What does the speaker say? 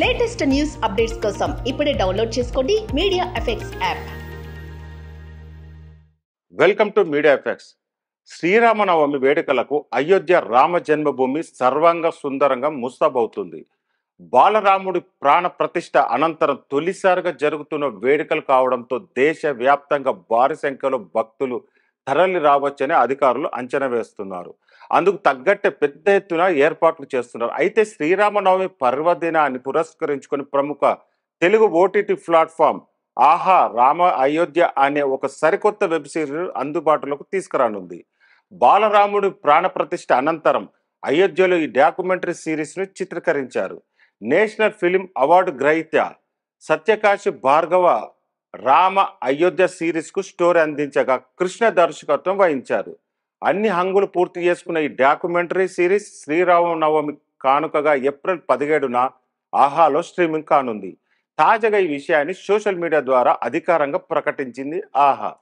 latest news updates కోసం ఇప్పుడే download చేసుకోండి media effects app welcome to media effects Sriramanavami వేడుకలకు అయోధ్య రామ జన్మభూమి సర్వంగ సుందరంగా ముస్తాబవుతుంది బాలరాముడి ప్రాణ ప్రతిష్ట అనంతరం తొలిసారిగా జరుగుతున్న వేడుకలు కావడంతో దేశవ్యాప్తంగా భారీ సంఖ్యలో భక్తులు తరలి రావచ్చని అధికారులు అంచనా వేస్తున్నారు అందుకు తగ్గట్టే పెద్ద ఎత్తున ఏర్పాట్లు చేస్తున్నారు అయితే శ్రీరామనవమి పర్వదినాన్ని పురస్కరించుకుని ప్రముఖ తెలుగు ఓటీటీ ప్లాట్ఫామ్ ఆహా రామ అయోధ్య అనే ఒక సరికొత్త వెబ్ సిరీస్ అందుబాటులోకి తీసుకురానుంది బాలరాముడి ప్రాణప్రతిష్ఠ అనంతరం అయోధ్యలో ఈ డాక్యుమెంటరీ సిరీస్ను చిత్రీకరించారు నేషనల్ ఫిలిం అవార్డు గ్రహీత సత్యకాశి భార్గవ రామ అయోధ్య సిరీస్కు స్టోరీ అందించగా కృష్ణ దర్శకత్వం వహించారు అన్ని హంగులు పూర్తి చేసుకున్న ఈ డాక్యుమెంటరీ సిరీస్ శ్రీరామనవమి కానుకగా ఏప్రిల్ పదిహేడున ఆహాలో స్ట్రీమింగ్ కానుంది తాజాగా ఈ విషయాన్ని సోషల్ మీడియా ద్వారా అధికారంగా ప్రకటించింది ఆహా